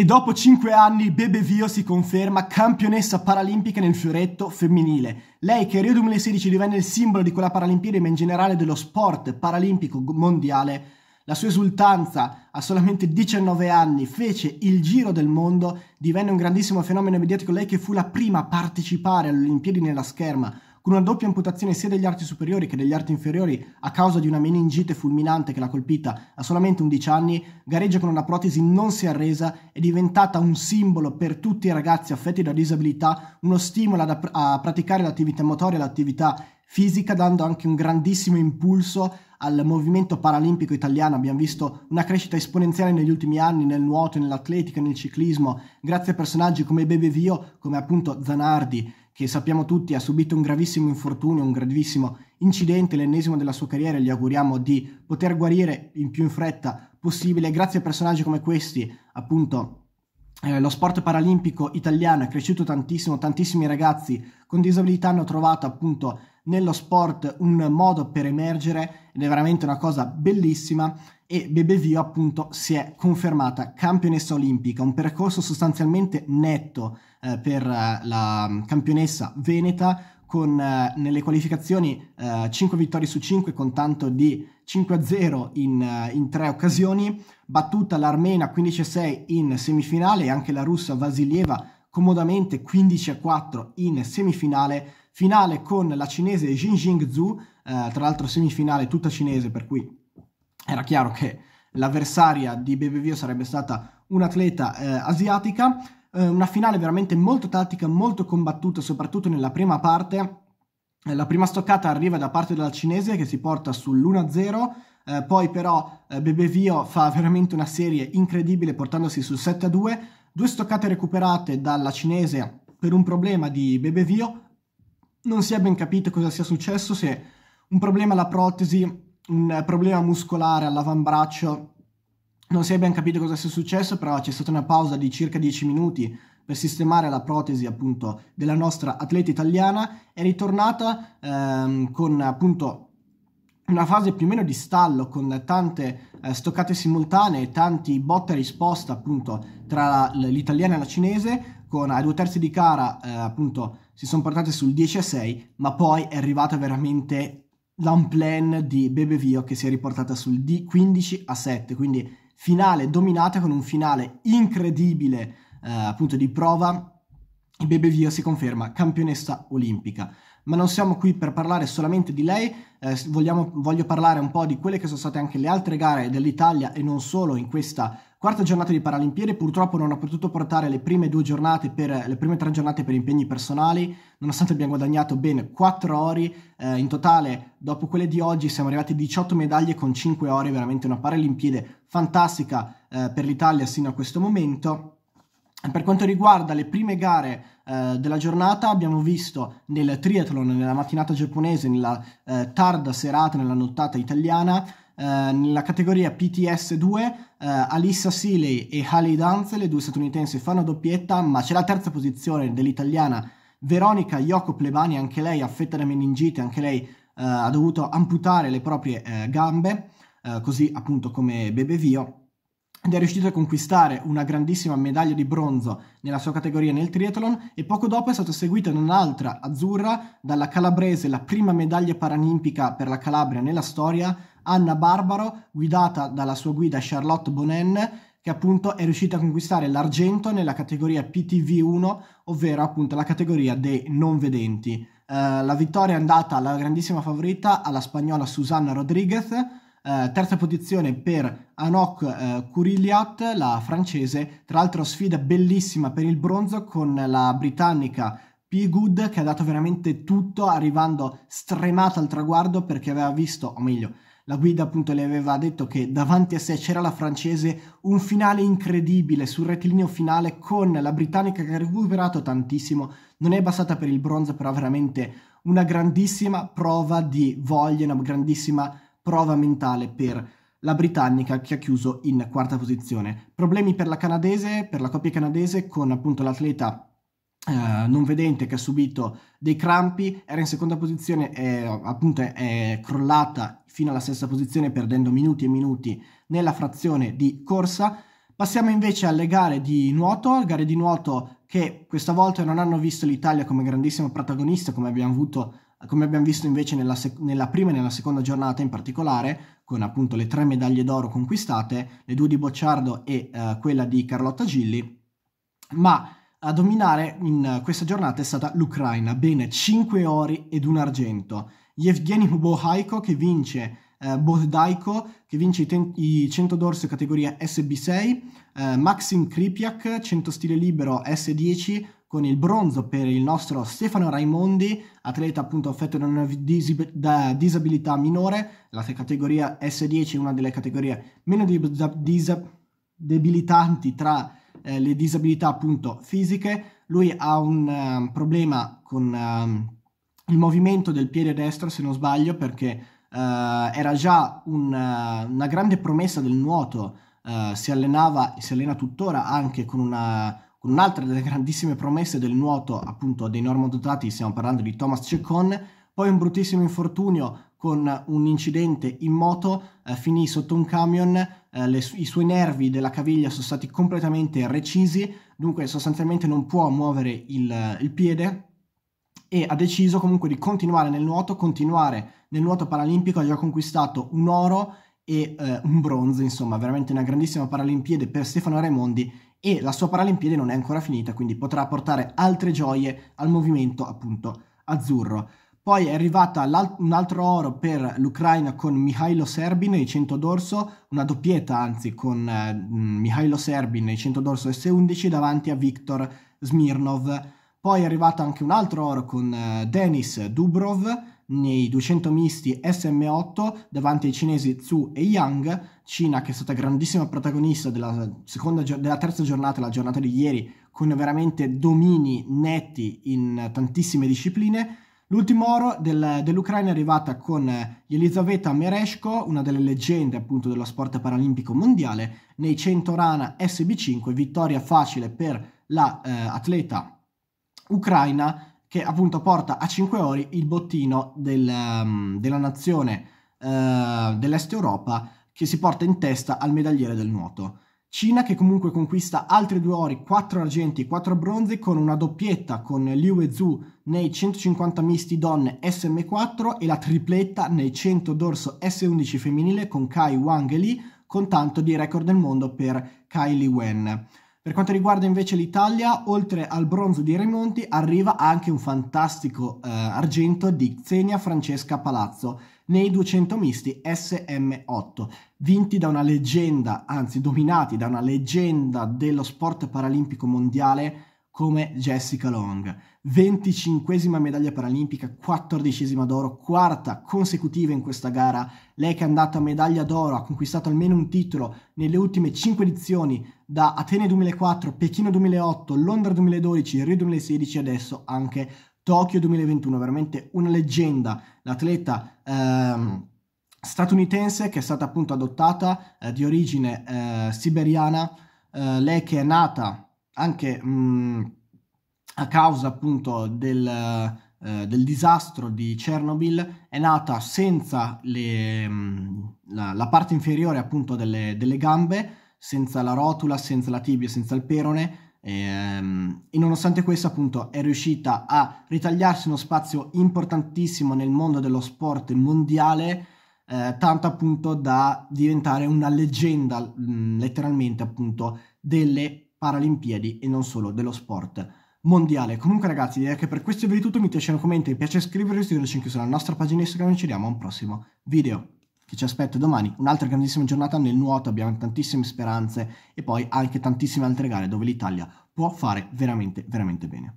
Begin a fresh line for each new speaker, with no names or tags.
E dopo 5 anni Bebe Vio si conferma campionessa paralimpica nel fioretto femminile. Lei che a Rio 2016 divenne il simbolo di quella paralimpiade ma in generale dello sport paralimpico mondiale, la sua esultanza a solamente 19 anni fece il giro del mondo, divenne un grandissimo fenomeno mediatico, lei che fu la prima a partecipare alle Olimpiadi nella scherma con una doppia amputazione sia degli arti superiori che degli arti inferiori a causa di una meningite fulminante che l'ha colpita a solamente 11 anni, gareggia con una protesi non si è arresa, è diventata un simbolo per tutti i ragazzi affetti da disabilità, uno stimolo ad, a praticare l'attività motoria e l'attività fisica, dando anche un grandissimo impulso al movimento paralimpico italiano. Abbiamo visto una crescita esponenziale negli ultimi anni nel nuoto, nell'atletica, nel ciclismo, grazie a personaggi come Bebevio, come appunto Zanardi, che sappiamo tutti ha subito un gravissimo infortunio, un gravissimo incidente, l'ennesimo della sua carriera, gli auguriamo di poter guarire in più in fretta possibile grazie a personaggi come questi, appunto eh, lo sport paralimpico italiano è cresciuto tantissimo, tantissimi ragazzi con disabilità hanno trovato appunto nello sport un modo per emergere ed è veramente una cosa bellissima e Bebevio appunto si è confermata campionessa olimpica, un percorso sostanzialmente netto eh, per eh, la campionessa veneta con eh, nelle qualificazioni 5 eh, vittorie su 5 con tanto di 5-0 in, eh, in tre occasioni, battuta l'Armena 15-6 in semifinale e anche la russa Vasilieva comodamente 15-4 in semifinale, finale con la cinese Jinjing Zhu, eh, tra l'altro semifinale tutta cinese, per cui era chiaro che l'avversaria di BBVO sarebbe stata un'atleta eh, asiatica. Eh, una finale veramente molto tattica, molto combattuta, soprattutto nella prima parte. Eh, la prima stoccata arriva da parte della cinese che si porta sull'1-0. Eh, poi però eh, Bebevio fa veramente una serie incredibile portandosi sul 7-2, due stoccate recuperate dalla cinese per un problema di Bebevio, non si è ben capito cosa sia successo, se un problema alla protesi, un problema muscolare all'avambraccio, non si è ben capito cosa sia successo, però c'è stata una pausa di circa 10 minuti per sistemare la protesi appunto della nostra atleta italiana, è ritornata ehm, con appunto una fase più o meno di stallo con tante eh, stoccate simultanee, tanti botte e risposta appunto tra l'italiana e la cinese, con ai due terzi di cara eh, appunto si sono portate sul 10 a 6, ma poi è arrivata veramente l'unplan di Bebevio che si è riportata sul D15 a 7, quindi finale dominata con un finale incredibile eh, appunto di prova. Bebevio si conferma campionessa olimpica ma non siamo qui per parlare solamente di lei, eh, vogliamo, voglio parlare un po' di quelle che sono state anche le altre gare dell'Italia e non solo in questa quarta giornata di Paralimpiadi, purtroppo non ho potuto portare le prime due giornate, per, le prime tre giornate per impegni personali, nonostante abbiamo guadagnato ben 4 ori, eh, in totale dopo quelle di oggi siamo arrivati a 18 medaglie con 5 ori, veramente una Paralimpiade fantastica eh, per l'Italia sino a questo momento per quanto riguarda le prime gare eh, della giornata, abbiamo visto nel triathlon, nella mattinata giapponese, nella eh, tarda serata, nella nottata italiana, eh, nella categoria PTS2, eh, Alissa Seeley e Haley Danze, le due statunitensi, fanno doppietta, ma c'è la terza posizione dell'italiana Veronica Yoko Plebani, anche lei affetta da meningite, anche lei eh, ha dovuto amputare le proprie eh, gambe, così appunto come Bebe Vio ed è riuscito a conquistare una grandissima medaglia di bronzo nella sua categoria nel triathlon e poco dopo è stata seguita da un'altra azzurra dalla calabrese, la prima medaglia paralimpica per la Calabria nella storia, Anna Barbaro, guidata dalla sua guida Charlotte Bonen, che appunto è riuscita a conquistare l'argento nella categoria PTV1, ovvero appunto la categoria dei non vedenti. Uh, la vittoria è andata alla grandissima favorita, alla spagnola Susanna Rodriguez, eh, terza posizione per Anok eh, Kuriliat, la francese, tra l'altro sfida bellissima per il bronzo con la britannica P. Good che ha dato veramente tutto arrivando stremata al traguardo perché aveva visto, o meglio, la guida appunto le aveva detto che davanti a sé c'era la francese, un finale incredibile sul rettilineo finale con la britannica che ha recuperato tantissimo, non è bastata per il bronzo però veramente una grandissima prova di voglia, una grandissima prova mentale per la britannica che ha chiuso in quarta posizione. Problemi per la canadese, per la coppia canadese con appunto l'atleta eh, non vedente che ha subito dei crampi, era in seconda posizione e appunto è crollata fino alla sesta posizione perdendo minuti e minuti nella frazione di corsa. Passiamo invece alle gare di nuoto, gare di nuoto che questa volta non hanno visto l'Italia come grandissimo protagonista come abbiamo avuto come abbiamo visto invece nella, sec- nella, prima e nella seconda giornata in particolare, con appunto le tre medaglie d'oro conquistate, le due di Bocciardo e eh, quella di Carlotta Gilli, ma a dominare in questa giornata è stata l'Ucraina, bene 5 ori ed un argento. Yevgeny Bohaiko che vince eh, Bohdaiko che vince i, ten- i 100 dorso categoria SB6, eh, Maxim Kripiak 100 stile libero S10, con il bronzo per il nostro Stefano Raimondi, atleta appunto affetto da una disib- da disabilità minore, la categoria S10 è una delle categorie meno dib- dis- debilitanti tra eh, le disabilità appunto fisiche. Lui ha un um, problema con um, il movimento del piede destro, se non sbaglio, perché uh, era già un, uh, una grande promessa del nuoto, uh, si allenava e si allena tuttora anche con una con un'altra delle grandissime promesse del nuoto, appunto dei normodotati, stiamo parlando di Thomas Ceccon, poi un bruttissimo infortunio con un incidente in moto, eh, finì sotto un camion, eh, le, i suoi nervi della caviglia sono stati completamente recisi, dunque sostanzialmente non può muovere il, eh, il piede e ha deciso comunque di continuare nel nuoto, continuare nel nuoto paralimpico, ha già conquistato un oro e eh, un bronzo, insomma, veramente una grandissima Paralimpiade per Stefano Raimondi e la sua paralimpiede non è ancora finita, quindi potrà portare altre gioie al movimento appunto azzurro. Poi è arrivata un altro oro per l'Ucraina con Mihailo Serbin nei 100 d'orso, una doppietta anzi con eh, mm, Mihailo Serbin nei 100 d'orso S11 davanti a Viktor Smirnov. Poi è arrivato anche un altro oro con eh, Denis Dubrov nei 200 misti SM8 davanti ai cinesi Zhu e Yang, Cina che è stata grandissima protagonista della, seconda, della terza giornata, la giornata di ieri, con veramente domini netti in tantissime discipline. L'ultimo oro del, dell'Ucraina è arrivata con Elisaveta Mereshko, una delle leggende appunto dello sport paralimpico mondiale, nei 100 rana SB5, vittoria facile per l'atleta la, eh, ucraina che appunto porta a 5 ori il bottino del, um, della nazione uh, dell'Est Europa che si porta in testa al medagliere del nuoto. Cina che comunque conquista altri due ori, 4 argenti e 4 bronzi con una doppietta con Liu e Zhu nei 150 misti donne SM4 e la tripletta nei 100 dorso S11 femminile con Kai Wang Li con tanto di record del mondo per Li Wen. Per quanto riguarda invece l'Italia, oltre al bronzo di Remonti arriva anche un fantastico eh, argento di Xenia Francesca Palazzo nei 200 misti SM8, vinti da una leggenda, anzi dominati da una leggenda dello sport paralimpico mondiale come Jessica Long. 25 medaglia paralimpica, 14 d'oro, quarta consecutiva in questa gara. Lei che è andata a medaglia d'oro, ha conquistato almeno un titolo nelle ultime 5 edizioni da Atene 2004, Pechino 2008, Londra 2012, Rio 2016 e adesso anche Tokyo 2021. Veramente una leggenda, l'atleta... Ehm, statunitense che è stata appunto adottata eh, di origine eh, siberiana, eh, lei che è nata anche mh, mm, a causa appunto del, eh, del, disastro di Chernobyl è nata senza le, mh, mm, la, la, parte inferiore appunto delle, delle, gambe, senza la rotula, senza la tibia, senza il perone e, ehm, e nonostante questo appunto è riuscita a ritagliarsi uno spazio importantissimo nel mondo dello sport mondiale eh, tanto appunto da diventare una leggenda mh, mm, letteralmente appunto delle paralimpiadi e non solo dello sport mondiale. Comunque ragazzi direi che per questo video è tutto, mi piace un commento, mi piace iscrivervi, seguirci anche sulla nostra pagina Instagram e ci vediamo a un prossimo video che ci aspetta domani. Un'altra grandissima giornata nel nuoto, abbiamo tantissime speranze e poi anche tantissime altre gare dove l'Italia può fare veramente veramente bene.